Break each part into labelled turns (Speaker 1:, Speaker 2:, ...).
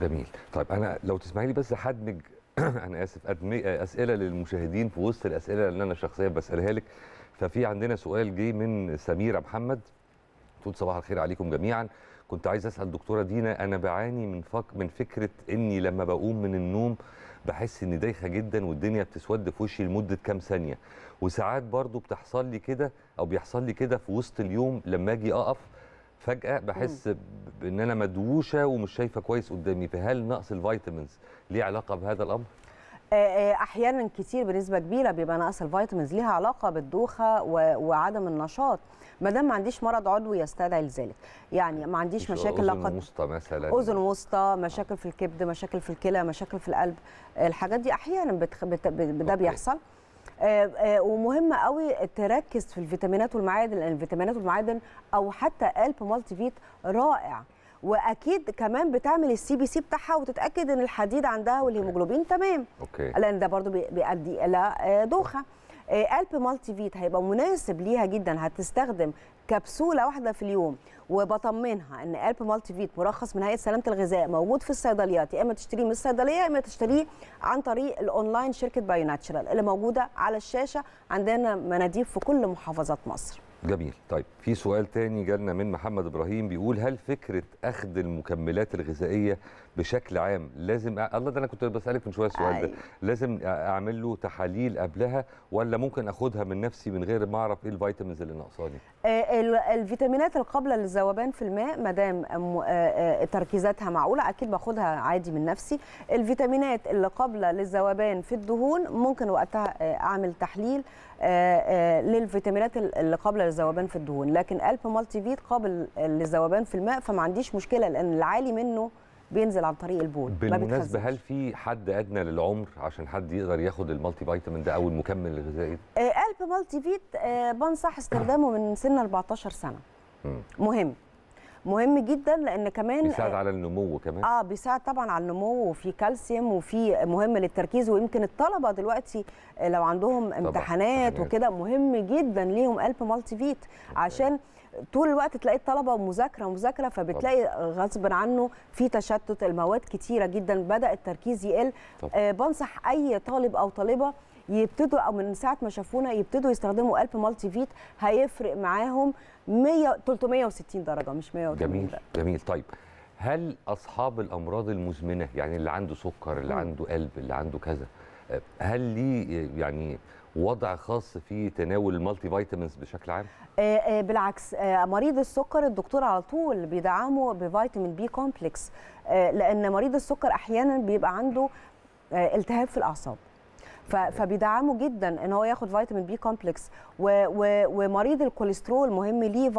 Speaker 1: جميل طيب انا لو تسمحي لي بس هدمج انا اسف اسئله للمشاهدين في وسط الاسئله اللي انا شخصيا بسالها لك ففي عندنا سؤال جه من سميره محمد تقول صباح الخير عليكم جميعا كنت عايز اسال دكتوره دينا انا بعاني من فك من فكره اني لما بقوم من النوم بحس اني دايخه جدا والدنيا بتسود في وشي لمده كام ثانيه وساعات برضو بتحصل لي كده او بيحصل لي كده في وسط اليوم لما اجي اقف فجاه بحس بان انا مدوشه ومش شايفه كويس قدامي فهل نقص الفيتامينز ليه علاقه بهذا الامر
Speaker 2: احيانا كتير بنسبه كبيره بيبقى نقص الفيتامينز ليها علاقه بالدوخه وعدم النشاط ما دام ما عنديش مرض عضوي يستدعي ذلك يعني ما عنديش مشاكل لقد اذن
Speaker 1: وسطى مثلا اذن
Speaker 2: وسطى مشاكل في الكبد مشاكل في الكلى مشاكل في القلب الحاجات دي احيانا بتخ... بت... ده بيحصل آه، آه، ومهمه قوي تركز في الفيتامينات والمعادن لان الفيتامينات والمعادن او حتى الب مالتي فيت رائع واكيد كمان بتعمل السي بي سي بتاعها وتتاكد ان الحديد عندها والهيموجلوبين تمام اوكي لان ده برضو بيؤدي الى آه، دوخه الب مالتي فيت هيبقى مناسب ليها جدا هتستخدم كبسوله واحده في اليوم وبطمنها ان الب مالتي فيت مرخص من هيئه سلامه الغذاء موجود في الصيدليات يا اما تشتريه من الصيدليه يا اما تشتريه عن طريق الاونلاين شركه بايو ناتشرال اللي موجوده على الشاشه عندنا مناديب في كل محافظات مصر
Speaker 1: جميل طيب في سؤال تاني جالنا من محمد ابراهيم بيقول هل فكره اخذ المكملات الغذائيه بشكل عام لازم أ... الله ده انا كنت بسالك من شويه السؤال ده لازم اعمل له تحاليل قبلها ولا ممكن اخدها من نفسي من غير ما اعرف ايه الفيتامينز اللي ناقصاني
Speaker 2: آه، الفيتامينات القابله للذوبان في الماء ما دام آه، آه، تركيزاتها معقوله اكيد باخدها عادي من نفسي الفيتامينات اللي قابله للذوبان في الدهون ممكن وقتها اعمل تحليل للفيتامينات اللي قابله الذوبان في الدهون لكن ألب مالتي فيت قابل للذوبان في الماء فما عنديش مشكله لان العالي منه بينزل عن طريق البول بالمناسبه
Speaker 1: هل في حد ادنى للعمر عشان حد يقدر ياخد المالتي فيتامين ده او المكمل الغذائي
Speaker 2: ده؟ آه ألب مالتي فيت آه بنصح استخدامه من سن 14 سنه مهم مهم جدا لان كمان بيساعد
Speaker 1: على النمو كمان اه
Speaker 2: بيساعد طبعا على النمو وفي كالسيوم وفي مهم للتركيز ويمكن الطلبه دلوقتي لو عندهم امتحانات وكده مهم جدا ليهم الب مالتي فيت عشان طول الوقت تلاقي الطلبه مذاكره مذاكره فبتلاقي غصب عنه في تشتت المواد كتيره جدا بدا التركيز يقل آه بنصح اي طالب او طالبه يبتدوا او من ساعه ما شافونا يبتدوا يستخدموا قلب مالتي فيت هيفرق معاهم 100 360 درجه مش 180 جميل درجة.
Speaker 1: جميل طيب هل اصحاب الامراض المزمنه يعني اللي عنده سكر اللي م. عنده قلب اللي عنده كذا آه، هل ليه يعني وضع خاص في تناول المالتي فيتامينز بشكل عام؟
Speaker 2: آه، آه، بالعكس مريض السكر الدكتور على طول بيدعمه بفيتامين بي كومبلكس لان مريض السكر احيانا بيبقى عنده التهاب في الاعصاب فبيدعمه جدا ان هو ياخد فيتامين بي كومبلكس ومريض الكوليسترول مهم ليه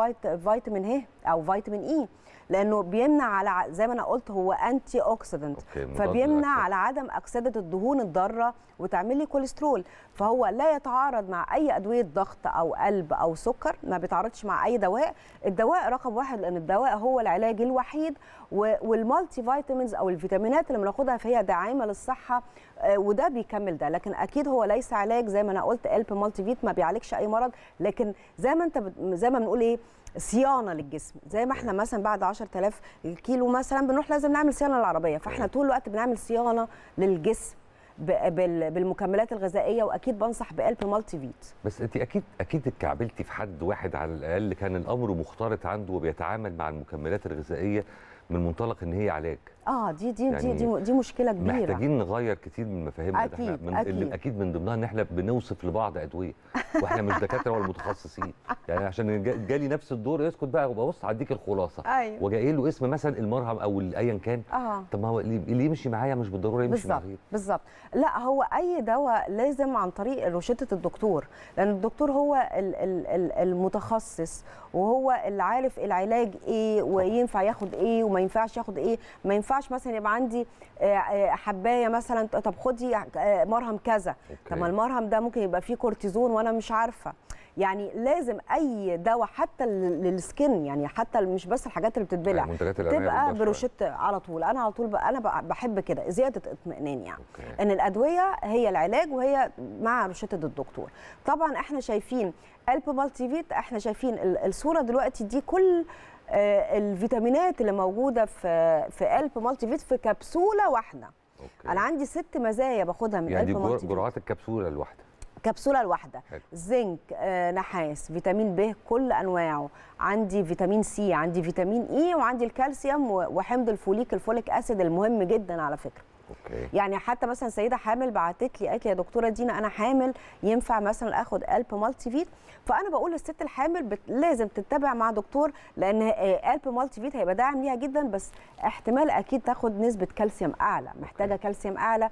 Speaker 2: فيتامين ه إيه؟ او فيتامين اي e. لانه بيمنع على زي ما انا قلت هو انتي اوكسيدنت فبيمنع على عدم اكسده الدهون الضاره وتعمل لي كوليسترول فهو لا يتعارض مع اي ادويه ضغط او قلب او سكر ما بيتعارضش مع اي دواء الدواء رقم واحد لان الدواء هو العلاج الوحيد والمالتي فيتامينز او الفيتامينات اللي بناخدها فهي داعمه للصحه آه، وده بيكمل ده لكن اكيد هو ليس علاج زي ما انا قلت الب مالتي فيت ما بيعالجش اي مرض لكن زي ما انت زي ما بنقول ايه صيانه للجسم زي ما احنا مثلا بعد 10000 كيلو مثلا بنروح لازم نعمل صيانه للعربيه فاحنا طول الوقت بنعمل صيانه للجسم بالمكملات الغذائيه واكيد بنصح بالب مالتي فيت
Speaker 1: بس انت اكيد اكيد اتكعبلتي في حد واحد على الاقل كان الامر مختلط عنده وبيتعامل مع المكملات الغذائيه من منطلق ان هي علاج
Speaker 2: اه دي دي يعني دي, دي مشكله كبيره محتاجين
Speaker 1: نغير كتير من مفاهيمنا اكيد من أكيد. اكيد من ضمنها ان احنا بنوصف لبعض ادويه واحنا مش دكاتره ولا متخصصين يعني عشان جالي نفس الدور اسكت بقى وببص هديك الخلاصه أيوه. وجاي له اسم مثلا المرهم او ايا كان آه. طب ما هو اللي يمشي معايا مش بالضروره يمشي مع غيري
Speaker 2: بالظبط لا هو اي دواء لازم عن طريق روشته الدكتور لان الدكتور هو الـ الـ الـ المتخصص وهو اللي عارف العلاج ايه وينفع ياخد ايه وما ينفعش ياخد ايه ما ينفعش مثلا يبقى عندي آه، آه، حبايه مثلا طب خدي آه، مرهم كذا طب ما المرهم ده ممكن يبقى فيه كورتيزون وانا مش عارفه يعني لازم اي دواء حتى للسكن يعني حتى مش بس الحاجات اللي بتتبلع أيوة، تبقى بروشيت على طول انا على طول انا بحب كده زياده اطمئنان يعني أوكي. ان الادويه هي العلاج وهي مع روشته الدكتور طبعا احنا شايفين قلب مالتي فيت احنا شايفين الصوره دلوقتي دي كل آه، الفيتامينات اللي موجوده في في الب مالتي فيت في كبسوله واحده أوكي. انا عندي ست مزايا باخدها من يعني الب مالتي فيت
Speaker 1: جرعات الكبسوله الواحده
Speaker 2: كبسوله الواحده زنك آه، نحاس فيتامين ب كل انواعه عندي فيتامين سي عندي فيتامين اي وعندي الكالسيوم وحمض الفوليك الفوليك اسيد المهم جدا على فكره أوكي. يعني حتى مثلا سيده حامل بعتت لي قالت لي يا دكتوره دينا انا حامل ينفع مثلا اخد قلب مالتي فيت فانا بقول للست الحامل لازم تتبع مع دكتور لان قلب آه، مالتي فيت هيبقى داعم ليها جدا بس احتمال اكيد تاخد نسبه كالسيوم اعلى محتاجه أوكي. كالسيوم اعلى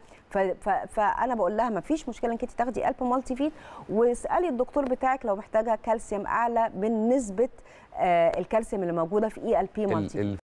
Speaker 2: فانا بقول لها ما فيش مشكله انك انت تاخدي قلب مالتي فيت واسالي الدكتور بتاعك لو محتاجه كالسيوم اعلى من نسبه آه، الكالسيوم اللي موجوده في اي e ال بي مالتي